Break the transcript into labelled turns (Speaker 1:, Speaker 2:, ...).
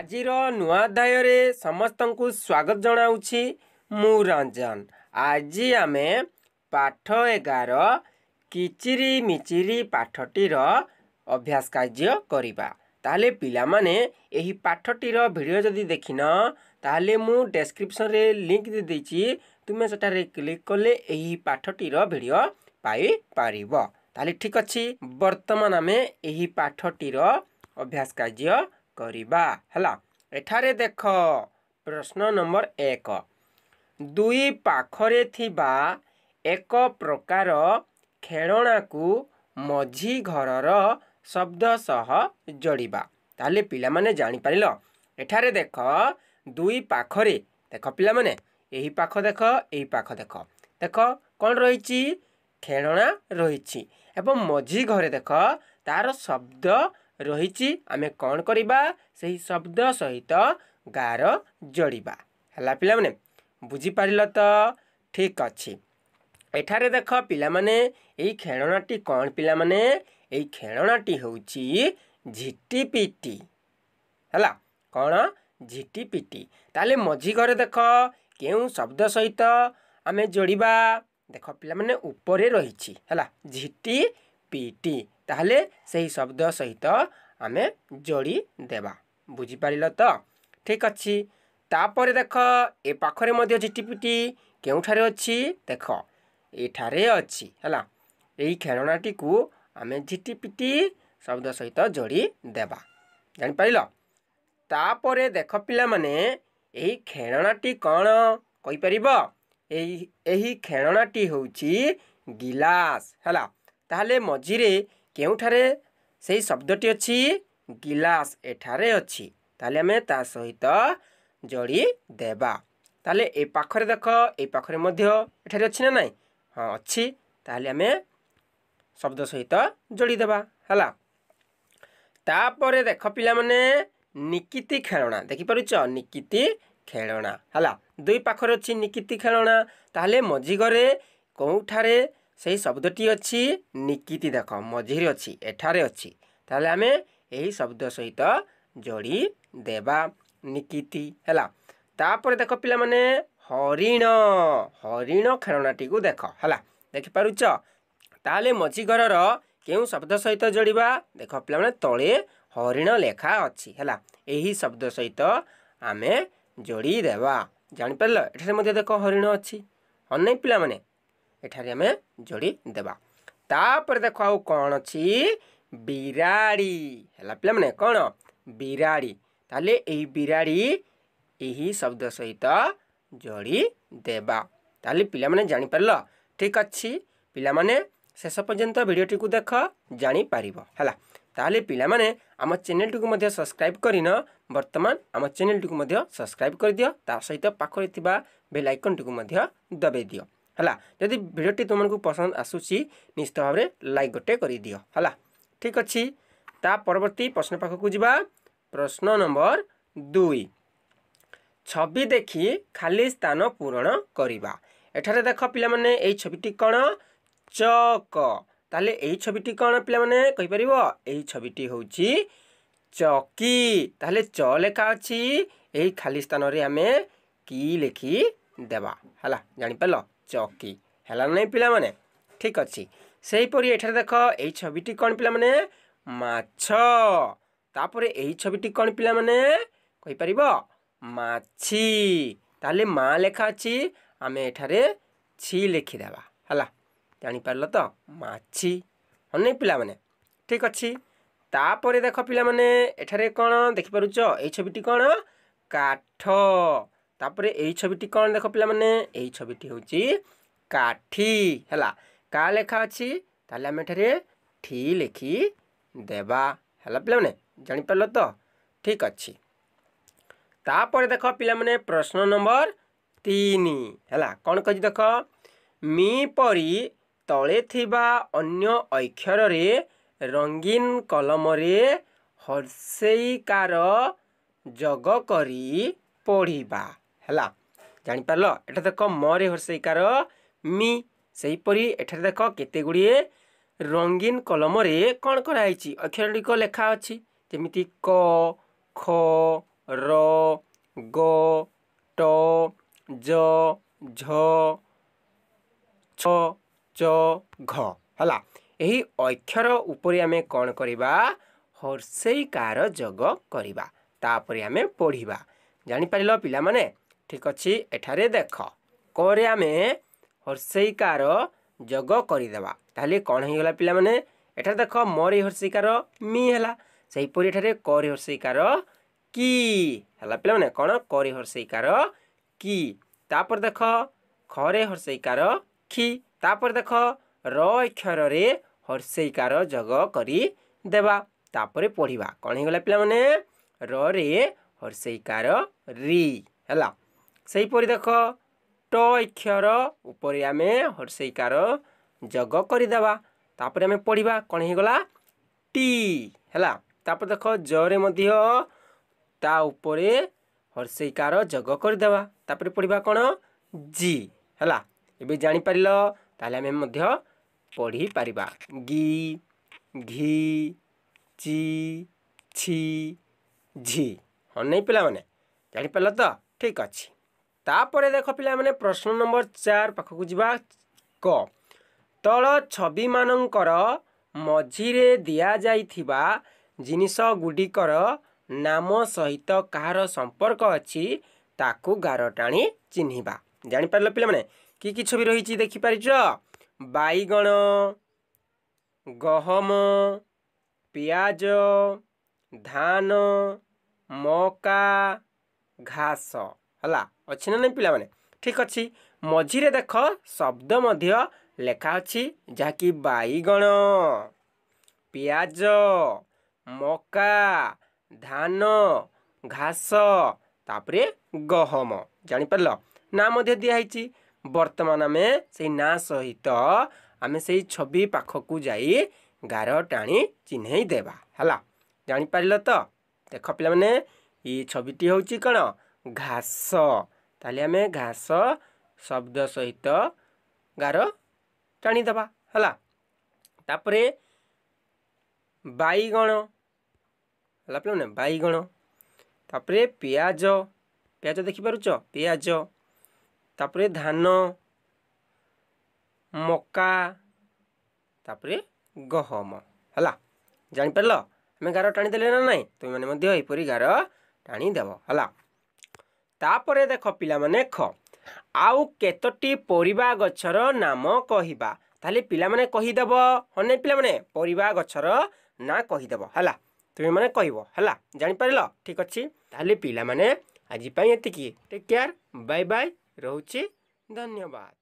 Speaker 1: ଆଜିର ନୂଆ ଅଧ୍ୟାୟରେ ସମସ୍ତଙ୍କୁ ସ୍ୱାଗତ ଜଣାଉଛି ମୁଁ ରଞ୍ଜନ ଆଜି ଆମେ ପାଠ ଏଗାର କିଚିରି ମିଚିରି ପାଠଟିର ଅଭ୍ୟାସ କାର୍ଯ୍ୟ କରିବା ତାହେଲେ ପିଲାମାନେ ଏହି ପାଠଟିର ଭିଡ଼ିଓ ଯଦି ଦେଖିନ ତାହେଲେ ମୁଁ ଡେସ୍କ୍ରିପ୍ସନ୍ରେ ଲିଙ୍କ୍ ଦେଇଛି ତୁମେ ସେଠାରେ କ୍ଲିକ୍ କଲେ ଏହି ପାଠଟିର ଭିଡ଼ିଓ ପାଇପାରିବ ତାହେଲେ ଠିକ୍ ଅଛି ବର୍ତ୍ତମାନ ଆମେ ଏହି ପାଠଟିର ଅଭ୍ୟାସ କାର୍ଯ୍ୟ କରିବା ହେଲା ଏଠାରେ ଦେଖ ପ୍ରଶ୍ନ ନମ୍ବର ଏକ ଦୁଇ ପାଖରେ ଥିବା ଏକ ପ୍ରକାର ଖେଳଣାକୁ ମଝି ଘରର ଶବ୍ଦ ସହ ଯୋଡ଼ିବା ତାହେଲେ ପିଲାମାନେ ଜାଣିପାରିଲ ଏଠାରେ ଦେଖ ଦୁଇ ପାଖରେ ଦେଖ ପିଲାମାନେ ଏହି ପାଖ ଦେଖ ଏହି ପାଖ ଦେଖ ଦେଖ କ'ଣ ରହିଛି ଖେଳଣା ରହିଛି ଏବଂ ମଝି ଘରେ ଦେଖ ତା'ର ଶବ୍ଦ ରହିଛି ଆମେ କ'ଣ କରିବା ସେହି ଶବ୍ଦ ସହିତ ଗାର ଯୋଡ଼ିବା ହେଲା ପିଲାମାନେ ବୁଝିପାରିଲ ତ ଠିକ୍ ଅଛି ଏଠାରେ ଦେଖ ପିଲାମାନେ ଏଇ ଖେଳଣାଟି କ'ଣ ପିଲାମାନେ ଏଇ ଖେଳଣାଟି ହେଉଛି ଝିଟି ପିଟି ହେଲା କ'ଣ ଝିଟି ପିଟି ତାହେଲେ ମଝି ଘରେ ଦେଖ କେଉଁ ଶବ୍ଦ ସହିତ ଆମେ ଯୋଡ଼ିବା ଦେଖ ପିଲାମାନେ ଉପରେ ରହିଛି ହେଲା ଝିଟି ପିଟି ତାହେଲେ ସେହି ଶବ୍ଦ ସହିତ ଆମେ ଯୋଡ଼ି ଦେବା ବୁଝିପାରିଲ ତ ଠିକ୍ ଅଛି ତାପରେ ଦେଖ ଏ ପାଖରେ ମଧ୍ୟ ଝିଟି ପିଟି କେଉଁଠାରେ ଅଛି ଦେଖ ଏଠାରେ ଅଛି ହେଲା ଏହି ଖେଳଣାଟିକୁ ଆମେ ଝିଟି ପିଟି ଶବ୍ଦ ସହିତ ଯୋଡ଼ି ଦେବା ଜାଣିପାରିଲ ତାପରେ ଦେଖ ପିଲାମାନେ ଏହି ଖେଳଣାଟି କ'ଣ କହିପାରିବ ଏହି ଏହି ଖେଳଣାଟି ହେଉଛି ଗିଲାସ ହେଲା ତାହେଲେ ମଝିରେ କେଉଁଠାରେ ସେଇ ଶବ୍ଦଟି ଅଛି ଗିଲାସ ଏଠାରେ ଅଛି ତାହେଲେ ଆମେ ତା ସହିତ ଯୋଡ଼ି ଦେବା ତାହେଲେ ଏ ପାଖରେ ଦେଖ ଏ ପାଖରେ ମଧ୍ୟ ଏଠାରେ ଅଛି ନା ନାହିଁ ହଁ ଅଛି ତାହେଲେ ଆମେ ଶବ୍ଦ ସହିତ ଯୋଡ଼ି ଦେବା ହେଲା ତାପରେ ଦେଖ ପିଲାମାନେ ନିକିତି ଖେଳଣା ଦେଖିପାରୁଛ ନିକିତି ଖେଳଣା ହେଲା ଦୁଇ ପାଖରେ ଅଛି ନିକିତି ଖେଳଣା ତାହେଲେ ମଝିଘରେ କେଉଁଠାରେ ସେହି ଶବ୍ଦଟି ଅଛି ନିକିତି ଦେଖ ମଝିରେ ଅଛି ଏଠାରେ ଅଛି ତାହେଲେ ଆମେ ଏହି ଶବ୍ଦ ସହିତ ଯୋଡ଼ି ଦେବା ନିକିତି ହେଲା ତାପରେ ଦେଖ ପିଲାମାନେ ହରିଣ ହରିଣ ଖେଳଣାଟିକୁ ଦେଖ ହେଲା ଦେଖିପାରୁଛ ତାହେଲେ ମଝି ଘରର କେଉଁ ଶବ୍ଦ ସହିତ ଯୋଡ଼ିବା ଦେଖ ପିଲାମାନେ ତଳେ ହରିଣ ଲେଖା ଅଛି ହେଲା ଏହି ଶବ୍ଦ ସହିତ ଆମେ ଯୋଡ଼ି ଦେବା ଜାଣିପାରିଲ ଏଠାରେ ମଧ୍ୟ ଦେଖ ହରିଣ ଅଛି ହଁ ନାଇଁ ପିଲାମାନେ ଏଠାରେ ଆମେ ଯୋଡ଼ି ଦେବା ତାପରେ ଦେଖ ଆଉ କ'ଣ ଅଛି ବିରାଡ଼ି ହେଲା ପିଲାମାନେ କ'ଣ ବିରାଡ଼ି ତାହେଲେ ଏହି ବିରାଡ଼ି ଏହି ଶବ୍ଦ ସହିତ ଯୋଡ଼ି ଦେବା ତାହେଲେ ପିଲାମାନେ ଜାଣିପାରିଲ ଠିକ୍ ଅଛି ପିଲାମାନେ ଶେଷ ପର୍ଯ୍ୟନ୍ତ ଭିଡ଼ିଓଟିକୁ ଦେଖ ଜାଣିପାରିବ ହେଲା ତାହେଲେ ପିଲାମାନେ ଆମ ଚ୍ୟାନେଲ୍ଟିକୁ ମଧ୍ୟ ସବସ୍କ୍ରାଇବ୍ କରିନ ବର୍ତ୍ତମାନ ଆମ ଚ୍ୟାନେଲ୍ଟିକୁ ମଧ୍ୟ ସବସ୍କ୍ରାଇବ୍ କରିଦିଅ ତା ସହିତ ପାଖରେ ଥିବା ବେଲ୍ ଆଇକନ୍ଟିକୁ ମଧ୍ୟ ଦବାଇ ଦିଅ ହେଲା ଯଦି ଭିଡ଼ିଓଟି ତୁମମାନଙ୍କୁ ପସନ୍ଦ ଆସୁଛି ନିଶ୍ଚିତ ଭାବରେ ଲାଇକ୍ ଗୋଟେ କରିଦିଅ ହେଲା ଠିକ୍ ଅଛି ତା ପରବର୍ତ୍ତୀ ପ୍ରଶ୍ନ ପାଖକୁ ଯିବା ପ୍ରଶ୍ନ ନମ୍ବର ଦୁଇ ছবি দেখি খালি স্থান পূরণ করা এখানে দেখ পিলা মানে এই ছবিটি কোণ চক তাহলে এই ছবিটি কোণ পিলা মানে কইপার এই ছবিটি হচ্ছে চকি তাহলে চ লেখা অছি এই খালি স্থানরে আমি কি লেখি দেবা হলা জাঁপার ଚକି ହେଲା ନାହିଁ ପିଲାମାନେ ଠିକ୍ ଅଛି ସେହିପରି ଏଠାରେ ଦେଖ ଏଇ ଛବିଟି କ'ଣ ପିଲାମାନେ ମାଛ ତାପରେ ଏହି ଛବିଟି କ'ଣ ପିଲାମାନେ କହିପାରିବ ମାଛି ତାହେଲେ ମା ଲେଖା ଅଛି ଆମେ ଏଠାରେ ଛି ଲେଖିଦେବା ହେଲା ଜାଣିପାରିଲ ତ ମାଛି ହଁ ଅନେକ ପିଲାମାନେ ଠିକ୍ ଅଛି ତାପରେ ଦେଖ ପିଲାମାନେ ଏଠାରେ କ'ଣ ଦେଖିପାରୁଛ ଏଇ ଛବିଟି କ'ଣ କାଠ তাপরে এই ছবিটি କ'ଣ ଦେଖ ପିଲାମାନେ ଏଇ ଛବିଟି ହେଉଛି କାଠି ହେଲା କା ଲେଖା ଅଛି ତାହେଲେ ଆମେ ଏଠାରେ ଠି ଲେଖି ଦେବା ହେଲା ପିଲାମାନେ ଜାଣିପାରିଲ ତ ଠିକ୍ ଅଛି ତାପରେ ଦେଖ ପିଲାମାନେ ପ୍ରଶ୍ନ ନମ୍ବର ତିନି ହେଲା କ'ଣ କହିଛି ଦେଖ ମି ପରି ତଳେ ଥିବା ଅନ୍ୟ ଅକ୍ଷରରେ ରଙ୍ଗୀନ କଲମରେ ହର୍ଷେଇକାର ଯୋଗ କରି ପଢ଼ିବା ହେଲା ଜାଣିପାରିଲ ଏଠାରେ ଦେଖ ମରେ ହର୍ଷେକାର ମି ସେହିପରି ଏଠାରେ ଦେଖ କେତେ ଗୁଡ଼ିଏ ରଙ୍ଗୀନ କଲମରେ କ'ଣ କରାହେଇଛି ଅକ୍ଷରଗୁଡ଼ିକ ଲେଖା ଅଛି ଯେମିତି କ ଖ ର ଗ ଟ ଜ ଝ ଛ ଚ ଘ ହେଲା ଏହି ଅକ୍ଷର ଉପରେ ଆମେ କ'ଣ କରିବା ହର୍ଷେଇକାର ଯୋଗ କରିବା ତାପରେ ଆମେ ପଢ଼ିବା ଜାଣିପାରିଲ ପିଲାମାନେ ঠিক ଅଛି ଏଠାରେ ଦେଖ କରେ ଆମେ ହର୍ଷେଇକାର ଯୋଗ କରିଦେବା ତାହେଲେ କ'ଣ ହେଇଗଲା ପିଲାମାନେ ଏଠାରେ ଦେଖ ମରି ହର୍ଷିକାର ମି ହେଲା ସେହିପରି ଏଠାରେ କରି ହର୍ଷିକାର କି ହେଲା ପିଲାମାନେ କ'ଣ କରି ହର୍ଷିକାର କି ତାପରେ ଦେଖ ଖରେ ହର୍ଷେଇକାର ଖି ତାପରେ ଦେଖ ର ଅକ୍ଷରରେ ହର୍ଷେଇକାର ଯୋଗ କରିଦେବା ତାପରେ ପଢ଼ିବା କ'ଣ ହେଇଗଲା ପିଲାମାନେ ରରେ ହର୍ଷେଇକାର ରି ହେଲା ସେହିପରି ଦେଖ ଟ ଅକ୍ଷର ଉପରେ ଆମେ ହର୍ଷେଇକାର ଯୋଗ କରିଦେବା ତାପରେ ଆମେ ପଢ଼ିବା କ'ଣ ହେଇଗଲା ଟି ହେଲା ତାପରେ ଦେଖ ଜରେ ମଧ୍ୟ ତା ଉପରେ ହର୍ଷେଇକାର ଯୋଗ କରିଦେବା ତାପରେ ପଢ଼ିବା କ'ଣ ଜି ହେଲା ଏବେ ଜାଣିପାରିଲ ତାହେଲେ ଆମେ ମଧ୍ୟ ପଢ଼ିପାରିବା ଗି ଘି ଚି ଛି ଝି ହଁ ନେଇ ପିଲାମାନେ ଜାଣିପାରିଲ ତ ଠିକ୍ ଅଛି ତାପରେ ଦେଖ ପିଲାମାନେ ପ୍ରଶ୍ନ ନମ୍ବର ଚାରି ପାଖକୁ ଯିବା କ ତଳ ଛବିମାନଙ୍କର ମଝିରେ ଦିଆଯାଇଥିବା ଜିନିଷଗୁଡ଼ିକର ନାମ ସହିତ କାହାର ସମ୍ପର୍କ ଅଛି ତାକୁ ଗାର ଟାଣି ଚିହ୍ନିବା ଜାଣିପାରିଲ ପିଲାମାନେ କି କି ଛବି ରହିଛି ଦେଖିପାରିଛ ବାଇଗଣ ଗହମ ପିଆଜ ଧାନ ମକା ଘାସ ହେଲା ଅଛି ନା ନାହିଁ ପିଲାମାନେ ଠିକ୍ ଅଛି ମଝିରେ ଦେଖ ଶବ୍ଦ ମଧ୍ୟ ଲେଖା ଅଛି ଯାହାକି ବାଇଗଣ ପିଆଜ ମକା ଧାନ ଘାସ ତାପରେ ଗହମ ଜାଣିପାରିଲ ନାଁ ମଧ୍ୟ ଦିଆହେଇଛି ବର୍ତ୍ତମାନ ଆମେ ସେଇ ନାଁ ସହିତ ଆମେ ସେଇ ଛବି ପାଖକୁ ଯାଇ ଗାର ଟାଣି ଚିହ୍ନେଇ ଦେବା ହେଲା ଜାଣିପାରିଲ ତ ଦେଖ ପିଲାମାନେ ଏଇ ଛବିଟି ହେଉଛି କ'ଣ ଘାସ ତାହେଲେ ଆମେ ଘାସ ଶବ୍ଦ ସହିତ ଗାର ଟାଣିଦେବା ହେଲା ତାପରେ ବାଇଗଣ ହେଲା ପିଲାମାନେ ବାଇଗଣ ତାପରେ ପିଆଜ ପିଆଜ ଦେଖିପାରୁଛ ପିଆଜ ତାପରେ ଧାନ ମକା ତାପରେ ଗହମ ହେଲା ଜାଣିପାରିଲ ଆମେ ଗାର ଟାଣିଦେଲେ ନା ନାହିଁ ତୁମେମାନେ ମଧ୍ୟ ଏହିପରି ଗାର ଟାଣିଦେବ ହେଲା ତାପରେ ଦେଖ ପିଲାମାନେ ଖ ଆଉ କେତୋଟି ପରିବା ଗଛର ନାମ କହିବା ତାହେଲେ ପିଲାମାନେ କହିଦେବ ହଁ ନାଇଁ ପିଲାମାନେ ପରିବା ଗଛର ନାଁ କହିଦେବ ହେଲା ତୁମେମାନେ କହିବ ହେଲା ଜାଣିପାରିଲ ଠିକ୍ ଅଛି ତାହେଲେ ପିଲାମାନେ ଆଜି ପାଇଁ ଏତିକି ଟେକ୍ କେୟାର୍ ବାଏ ବାଏ ରହୁଛି ଧନ୍ୟବାଦ